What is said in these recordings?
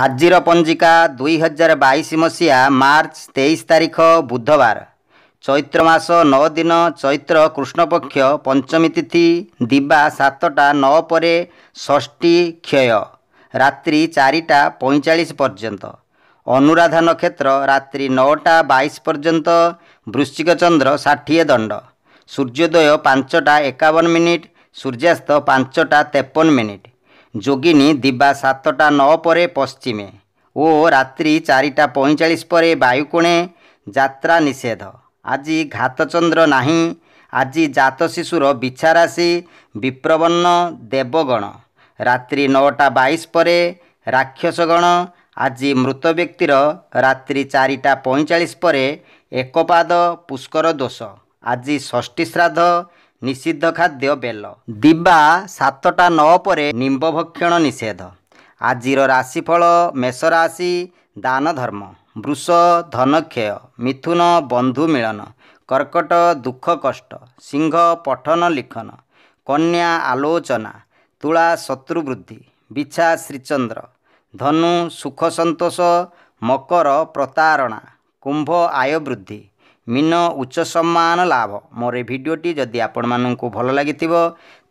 ଆଜିର ପଞ୍ଜିକା ଦୁଇହଜାର ବାଇଶ ମସିହା ମାର୍ଚ୍ଚ ତେଇଶ ତାରିଖ ବୁଧବାର ଚୈତ୍ର ମାସ ନଅ ଦିନ ଚୈତ୍ର କୃଷ୍ଣପକ୍ଷ ପଞ୍ଚମୀ ତିଥି ଦିବା ସାତଟା ନଅ ପରେ ଷଷ୍ଠୀ କ୍ଷୟ ରାତ୍ରି ଚାରିଟା ପଇଁଚାଳିଶ ପର୍ଯ୍ୟନ୍ତ ଅନୁରାଧା ନକ୍ଷତ୍ର ରାତ୍ରି ନଅଟା ବାଇଶ ପର୍ଯ୍ୟନ୍ତ ବୃଶ୍ଚିକ ଚନ୍ଦ୍ର ଷାଠିଏ ଦଣ୍ଡ ସୂର୍ଯ୍ୟୋଦୟ ପାଞ୍ଚଟା ଏକାବନ ମିନିଟ୍ ସୂର୍ଯ୍ୟାସ୍ତ ପାଞ୍ଚଟା ତେପନ ମିନିଟ୍ ଯୋଗିନୀ ଦିବା ସାତଟା ନଅ ପରେ ପଶ୍ଚିମେ ଓ ରାତ୍ରି ଚାରିଟା ପଇଁଚାଳିଶ ପରେ ବାୟୁକୋଣେ ଯାତ୍ରା ନିଷେଧ ଆଜି ଘାତଚନ୍ଦ୍ର ନାହିଁ ଆଜି ଜାତ ଶିଶୁର ବିଛାରାଶି ବିପ୍ରବନ୍ନ ଦେବଗଣ ରାତ୍ରି ନଅଟା ବାଇଶ ପରେ ରାକ୍ଷସଗଣ ଆଜି ମୃତ ବ୍ୟକ୍ତିର ରାତ୍ରି ଚାରିଟା ପଇଁଚାଳିଶ ପରେ ଏକପାଦ ପୁଷ୍କର ଦୋଷ ଆଜି ଷଷ୍ଠୀ ଶ୍ରାଦ୍ଧ ନିଷିଦ୍ଧ ଖାଦ୍ୟ ବେଲ ଦିବା ସାତଟା ନଅ ପରେ ନିମ୍ବ ଭକ୍ଷଣ ନିଷେଧ ଆଜିର ରାଶିଫଳ ମେଷ ରାଶି ଦାନ ଧର୍ମ ବୃଷ ଧନକ୍ଷୟ ମିଥୁନ ବନ୍ଧୁ ମିଳନ କର୍କଟ ଦୁଃଖ କଷ୍ଟ ସିଂହ ପଠନ ଲିଖନ କନ୍ୟା ଆଲୋଚନା ତୁଳା ଶତ୍ରୁ ବୃଦ୍ଧି ବିଛା ଶ୍ରୀଚନ୍ଦ୍ର ଧନୁ ସୁଖ ସନ୍ତୋଷ ମକର ପ୍ରତାରଣା କୁମ୍ଭ ଆୟ ବୃଦ୍ଧି ମିନ ଉଚ୍ଚ ସମ୍ମାନ ଲାଭ ମୋର ଏହି ଭିଡ଼ିଓଟି ଯଦି ଆପଣମାନଙ୍କୁ ଭଲ ଲାଗିଥିବ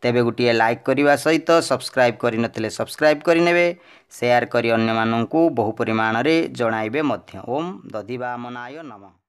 ତେବେ ଗୋଟିଏ ଲାଇକ୍ କରିବା ସହିତ ସବସ୍କ୍ରାଇବ୍ କରିନଥିଲେ ସବସ୍କ୍ରାଇବ୍ କରିନେବେ ସେୟାର କରି ଅନ୍ୟମାନଙ୍କୁ ବହୁ ପରିମାଣରେ ଜଣାଇବେ ମଧ୍ୟ ଓମ୍ ଦଧିବାମନାୟ ନମଃ